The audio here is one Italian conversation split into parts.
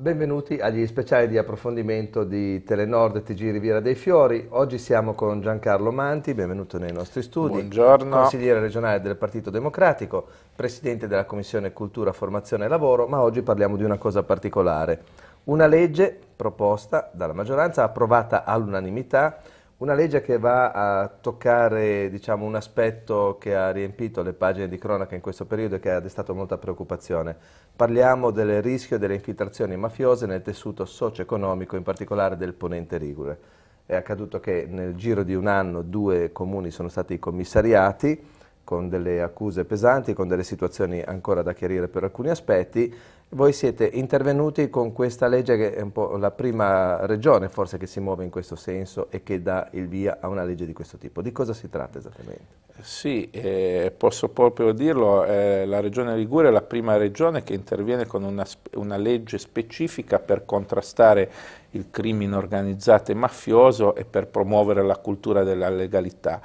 Benvenuti agli speciali di approfondimento di Telenord TG Riviera dei Fiori. Oggi siamo con Giancarlo Manti, benvenuto nei nostri studi. Buongiorno. Consigliere regionale del Partito Democratico, presidente della Commissione Cultura, Formazione e Lavoro, ma oggi parliamo di una cosa particolare. Una legge proposta dalla maggioranza, approvata all'unanimità, una legge che va a toccare diciamo, un aspetto che ha riempito le pagine di cronaca in questo periodo e che ha destato molta preoccupazione. Parliamo del rischio delle infiltrazioni mafiose nel tessuto socio-economico, in particolare del Ponente Rigure. È accaduto che nel giro di un anno due comuni sono stati commissariati con delle accuse pesanti, con delle situazioni ancora da chiarire per alcuni aspetti voi siete intervenuti con questa legge che è un po' la prima regione forse che si muove in questo senso e che dà il via a una legge di questo tipo. Di cosa si tratta esattamente? Sì, eh, posso proprio dirlo, eh, la regione Ligure è la prima regione che interviene con una, una legge specifica per contrastare il crimine organizzato e mafioso e per promuovere la cultura della legalità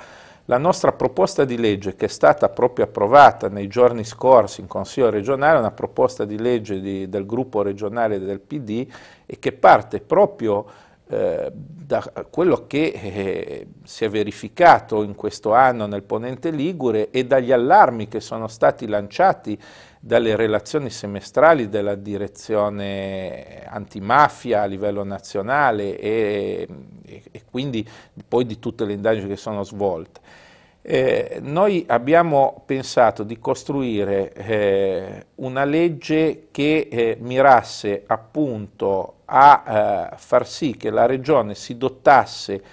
la nostra proposta di legge che è stata proprio approvata nei giorni scorsi in Consiglio regionale, una proposta di legge di, del gruppo regionale del PD e che parte proprio eh, da quello che eh, si è verificato in questo anno nel ponente Ligure e dagli allarmi che sono stati lanciati dalle relazioni semestrali della direzione antimafia a livello nazionale e, e, e quindi poi di tutte le indagini che sono svolte. Eh, noi abbiamo pensato di costruire eh, una legge che eh, mirasse appunto a eh, far sì che la Regione si dotasse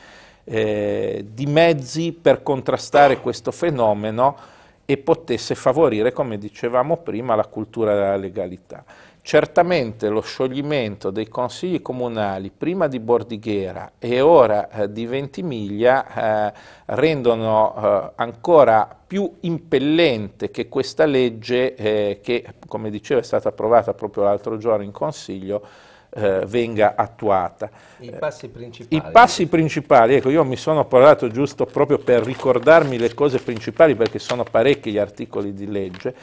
eh, di mezzi per contrastare questo fenomeno e potesse favorire, come dicevamo prima, la cultura della legalità. Certamente lo scioglimento dei consigli comunali prima di Bordighera e ora eh, di Ventimiglia eh, rendono eh, ancora più impellente che questa legge eh, che, come dicevo, è stata approvata proprio l'altro giorno in Consiglio, eh, venga attuata. I passi principali. I passi principali, ecco io mi sono parlato giusto proprio per ricordarmi le cose principali perché sono parecchi gli articoli di legge.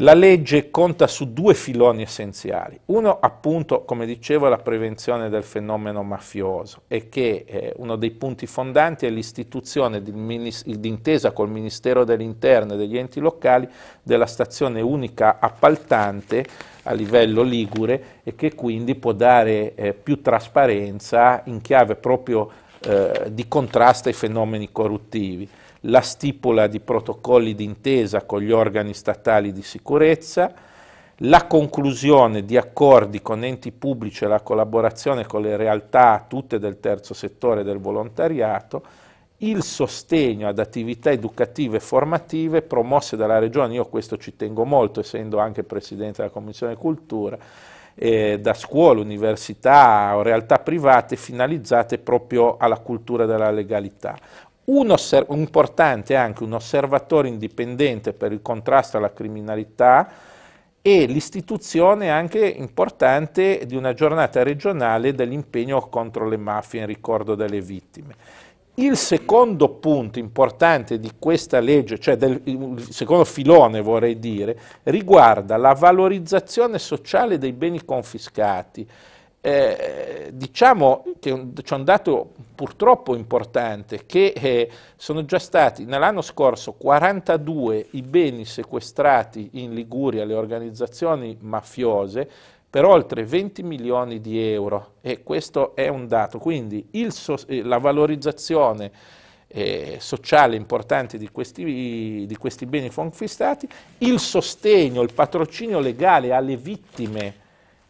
La legge conta su due filoni essenziali. Uno, appunto, come dicevo, è la prevenzione del fenomeno mafioso e che eh, uno dei punti fondanti è l'istituzione d'intesa col Ministero dell'Interno e degli enti locali della stazione unica appaltante a livello ligure e che quindi può dare eh, più trasparenza in chiave proprio eh, di contrasto ai fenomeni corruttivi la stipula di protocolli d'intesa con gli organi statali di sicurezza, la conclusione di accordi con enti pubblici e la collaborazione con le realtà tutte del terzo settore del volontariato, il sostegno ad attività educative e formative promosse dalla Regione, io questo ci tengo molto essendo anche Presidente della Commissione Cultura, eh, da scuole, università o realtà private finalizzate proprio alla cultura della legalità un osserv- importante anche un osservatore indipendente per il contrasto alla criminalità e l'istituzione anche importante di una giornata regionale dell'impegno contro le mafie in ricordo delle vittime. Il secondo punto importante di questa legge, cioè del il secondo filone vorrei dire, riguarda la valorizzazione sociale dei beni confiscati eh, diciamo che c'è un dato purtroppo importante, che eh, sono già stati nell'anno scorso 42 i beni sequestrati in Liguria alle organizzazioni mafiose per oltre 20 milioni di euro e questo è un dato, quindi so eh, la valorizzazione eh, sociale importante di questi, di questi beni confiscati, il sostegno, il patrocinio legale alle vittime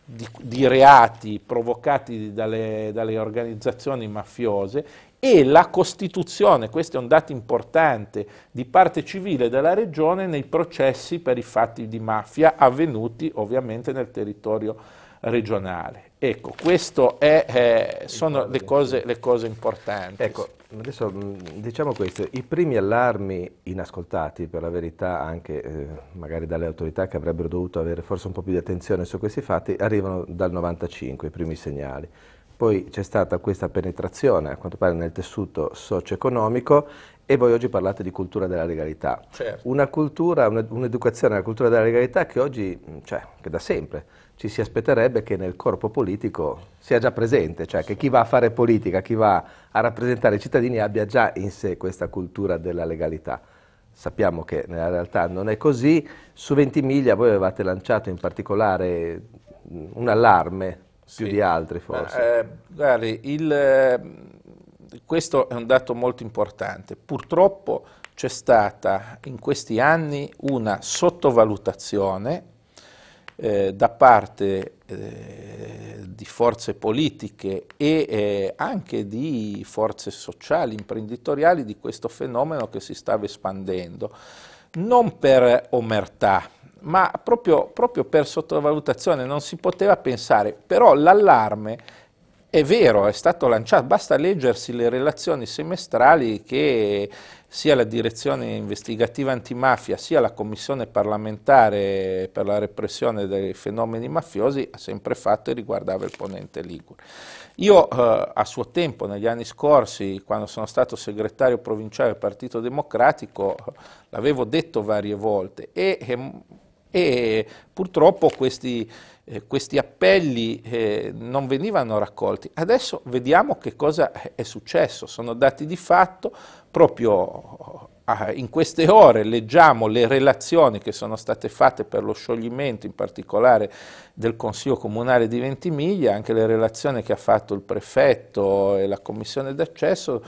di, di reati provocati dalle, dalle organizzazioni mafiose e la costituzione, questo è un dato importante, di parte civile della regione nei processi per i fatti di mafia avvenuti ovviamente nel territorio regionale. Ecco, queste eh, sono le cose, le cose importanti. Ecco, adesso mm, diciamo questo, i primi allarmi inascoltati per la verità anche eh, magari dalle autorità che avrebbero dovuto avere forse un po' più di attenzione su questi fatti arrivano dal 95, i primi segnali. Poi c'è stata questa penetrazione, a quanto pare, nel tessuto socio-economico e voi oggi parlate di cultura della legalità. Certo. Una cultura, un'educazione alla cultura della legalità che oggi, cioè, che da sempre, ci si aspetterebbe che nel corpo politico sia già presente, cioè che chi va a fare politica, chi va a rappresentare i cittadini abbia già in sé questa cultura della legalità. Sappiamo che nella realtà non è così. Su Ventimiglia voi avevate lanciato in particolare un allarme sì. più di altri forse. Eh, eh guardi, il, eh, questo è un dato molto importante. Purtroppo c'è stata in questi anni una sottovalutazione eh, da parte eh, di forze politiche e eh, anche di forze sociali, imprenditoriali di questo fenomeno che si stava espandendo, non per omertà, ma proprio, proprio per sottovalutazione non si poteva pensare, però l'allarme è vero, è stato lanciato, basta leggersi le relazioni semestrali che sia la direzione investigativa antimafia sia la commissione parlamentare per la repressione dei fenomeni mafiosi ha sempre fatto e riguardava il ponente Ligure. Io eh, a suo tempo, negli anni scorsi, quando sono stato segretario provinciale del Partito Democratico, l'avevo detto varie volte e, e ehm, e purtroppo questi, eh, questi appelli eh, non venivano raccolti. Adesso vediamo che cosa è successo, sono dati di fatto proprio eh, in queste ore leggiamo le relazioni che sono state fatte per lo scioglimento, in particolare del Consiglio Comunale di Ventimiglia, anche le relazioni che ha fatto il prefetto e la Commissione d'accesso,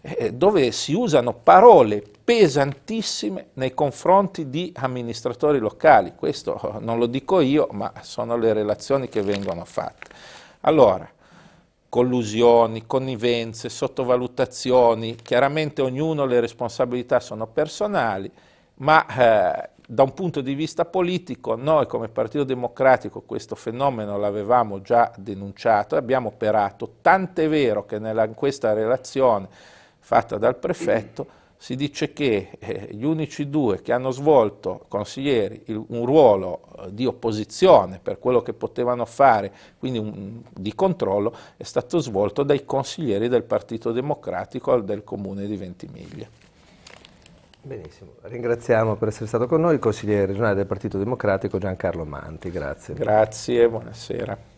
eh, dove si usano parole pesantissime nei confronti di amministratori locali. Questo eh, non lo dico io, ma sono le relazioni che vengono fatte. Allora, collusioni, connivenze, sottovalutazioni, chiaramente ognuno le responsabilità sono personali, ma eh, da un punto di vista politico noi come Partito Democratico questo fenomeno l'avevamo già denunciato e abbiamo operato, tant'è vero che nella, in questa relazione fatta dal prefetto, si dice che eh, gli unici due che hanno svolto consiglieri un ruolo eh, di opposizione per quello che potevano fare, quindi un, di controllo, è stato svolto dai consiglieri del Partito Democratico del Comune di Ventimiglia. Benissimo, ringraziamo per essere stato con noi il consigliere regionale del Partito Democratico Giancarlo Manti, grazie. Grazie, buonasera.